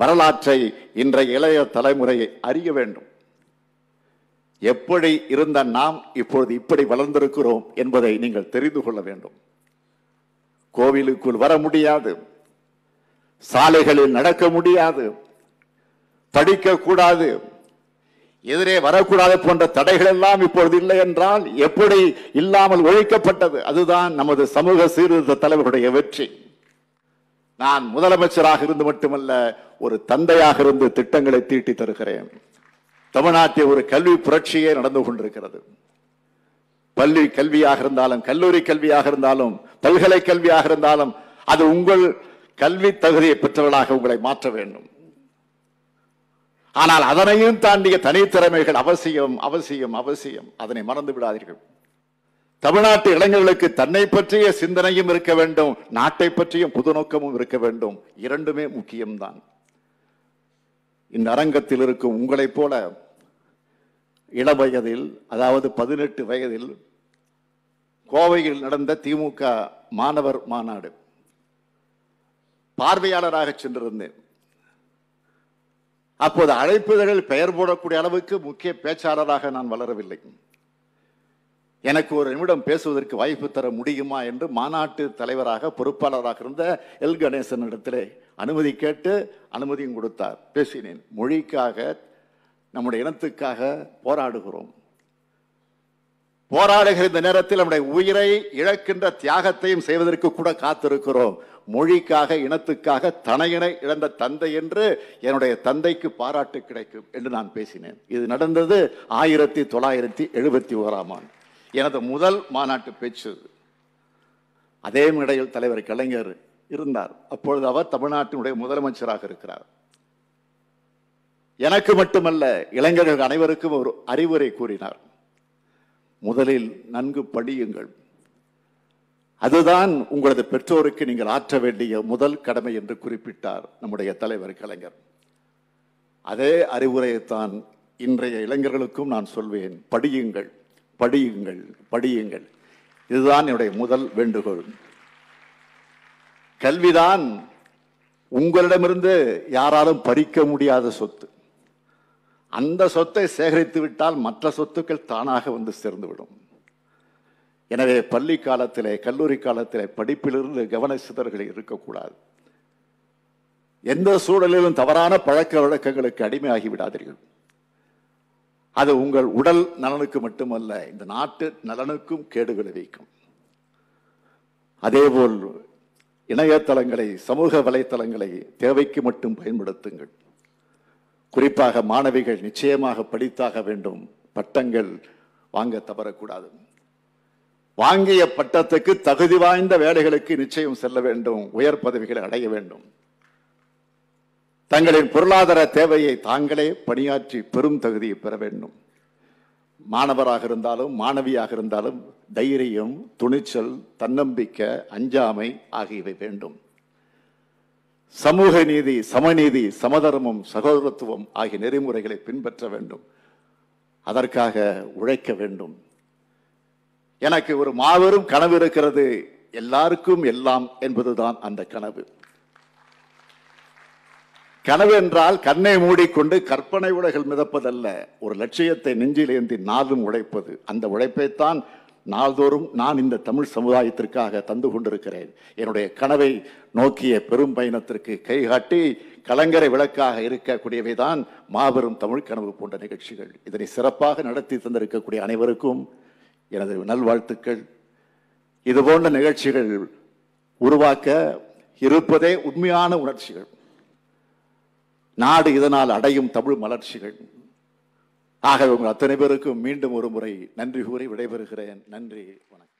வரலாற்றை இன்றைய இளைய தலைமுறையை அறிய வேண்டும் எப்படி இருந்த நாம் இப்பொழுது இப்படி வளர்ந்திருக்கிறோம் என்பதை நீங்கள் தெரிந்து கொள்ள வேண்டும் கோவிலுக்குள் வர முடியாது சாலைகளில் நடக்க முடியாது கூடாது எதிரே வரக்கூடாது போன்ற தடைகள் எல்லாம் இப்பொழுது இல்லை என்றால் எப்படி இல்லாமல் ஒழிக்கப்பட்டது அதுதான் நமது சமூக சீர்திருத்த தலைவருடைய வெற்றி நான் முதலமைச்சராக இருந்து மட்டுமல்ல ஒரு தந்தையாக இருந்து திட்டங்களை தீட்டி தருகிறேன் தமிழ்நாட்டில் ஒரு கல்வி புரட்சியே நடந்து கொண்டிருக்கிறது பள்ளி கல்வியாக இருந்தாலும் கல்லூரி கல்வியாக இருந்தாலும் பல்கலை கல்வியாக இருந்தாலும் அது உங்கள் கல்வி தகுதியை பெற்றவர்களாக உங்களை மாற்ற வேண்டும் ஆனால் அதனையும் தாண்டிய தனித்திறமைகள் அவசியம் அவசியம் அவசியம் அதனை மறந்து விடாதீர்கள் தமிழ்நாட்டு இளைஞர்களுக்கு தன்னை பற்றிய சிந்தனையும் இருக்க வேண்டும் நாட்டை பற்றியும் புதுநோக்கமும் இருக்க வேண்டும் இரண்டுமே முக்கியம்தான் இந்த அரங்கத்தில் இருக்கும் உங்களைப் போல இளவயதில் அதாவது பதினெட்டு வயதில் கோவையில் நடந்த திமுக மாணவர் மாநாடு பார்வையாளராக சென்றிருந்தேன் அப்போது அழைப்புதழில் பெயர் போடக்கூடிய அளவுக்கு முக்கிய பேச்சாளராக நான் வளரவில்லை எனக்கு ஒரு நிமிடம் பேசுவதற்கு வாய்ப்பு தர முடியுமா என்று மாநாட்டு தலைவராக பொறுப்பாளராக இருந்த எல் கணேசன் இடத்திலே அனுமதி கேட்டு அனுமதியும் கொடுத்தார் பேசினேன் மொழிக்காக நம்முடைய இனத்துக்காக போராடுகிறோம் போராடுகிற இந்த நேரத்தில் நம்முடைய உயிரை இழக்கின்ற தியாகத்தையும் செய்வதற்கு கூட காத்திருக்கிறோம் மொழிக்காக இனத்துக்காக தனையினை இழந்த தந்தை என்று என்னுடைய தந்தைக்கு பாராட்டு கிடைக்கும் என்று நான் பேசினேன் இது நடந்தது ஆயிரத்தி தொள்ளாயிரத்தி எழுபத்தி ஓராம் ஆண்டு எனது முதல் மாநாட்டு பேச்சு அதே மேடையில் தலைவர் கலைஞர் இருந்தார் அப்பொழுது அவர் தமிழ்நாட்டினுடைய முதலமைச்சராக இருக்கிறார் எனக்கு மட்டுமல்ல இளைஞர்கள் அனைவருக்கும் ஒரு அறிவுரை கூறினார் முதலில் நன்கு படியுங்கள் அதுதான் உங்களது பெற்றோருக்கு நீங்கள் ஆற்ற வேண்டிய முதல் கடமை என்று குறிப்பிட்டார் நம்முடைய தலைவர் கலைஞர் அதே அறிவுரையைத்தான் இன்றைய இளைஞர்களுக்கும் நான் சொல்வேன் படியுங்கள் படியுங்கள் படியுங்கள் இதுதான் என்னுடைய முதல் வேண்டுகோள் கல்விதான் உங்களிடமிருந்து யாராலும் பறிக்க முடியாத சொத்து அந்த சொத்தை சேகரித்து விட்டால் மற்ற சொத்துக்கள் தானாக வந்து சேர்ந்துவிடும் எனவே பள்ளி காலத்திலே கல்லூரி காலத்திலே படிப்பிலிருந்து கவன சிதறுகள் இருக்கக்கூடாது எந்த சூழலிலும் தவறான பழக்க வழக்கங்களுக்கு அடிமையாகி விடாதீர்கள் அது உங்கள் உடல் நலனுக்கு மட்டுமல்ல இந்த நாட்டு நலனுக்கும் கேடு விளைவிக்கும் அதேபோல் இணையதளங்களை சமூக வலைத்தளங்களை தேவைக்கு மட்டும் பயன்படுத்துங்கள் குறிப்பாக மாணவிகள் நிச்சயமாக படித்தாக வேண்டும் பட்டங்கள் வாங்க தவறக்கூடாது வாங்கிய பட்டத்துக்கு தகுதி வாய்ந்த வேலைகளுக்கு நிச்சயம் செல்ல வேண்டும் உயர் பதவிகளை அடைய வேண்டும் தங்களின் பொருளாதார தேவையை தாங்களே பணியாற்றி பெரும் தகுதியை பெற வேண்டும் மாணவராக இருந்தாலும் மாணவியாக இருந்தாலும் தைரியம் துணிச்சல் தன்னம்பிக்கை அஞ்சாமை ஆகியவை வேண்டும் சமூக நீதி சமநீதி சமதர்மம் சகோதரத்துவம் ஆகிய நெறிமுறைகளை பின்பற்ற வேண்டும் அதற்காக உழைக்க வேண்டும் எனக்கு ஒரு மாபெரும் கனவு இருக்கிறது எல்லாருக்கும் எல்லாம் என்பதுதான் அந்த கனவு கனவு என்றால் கண்ணை மூடிக்கொண்டு கற்பனை உலகில் மிதப்பதல்ல ஒரு லட்சியத்தை நெஞ்சில் ஏந்தி நாளும் உழைப்பது அந்த உழைப்பைத்தான் நாள்தோறும் நான் இந்த தமிழ் சமுதாயத்திற்காக தந்து கொண்டிருக்கிறேன் என்னுடைய கனவை நோக்கிய பெரும் பயணத்திற்கு கைகாட்டி கலங்கரை விளக்காக இருக்கக்கூடியவை தான் மாபெரும் தமிழ் கனவு போன்ற நிகழ்ச்சிகள் இதனை சிறப்பாக நடத்தி தந்திருக்கக்கூடிய அனைவருக்கும் எனது நல்வாழ்த்துக்கள் இதுபோன்ற நிகழ்ச்சிகள் உருவாக்க இருப்பதே உண்மையான உணர்ச்சிகள் நாடு இதனால் அடையும் தமிழ் மலர்ச்சிகள் ஆகவே உங்கள் அத்தனை பேருக்கும் மீண்டும் ஒரு முறை நன்றி கூறி விடைபெறுகிறேன் நன்றி வணக்கம்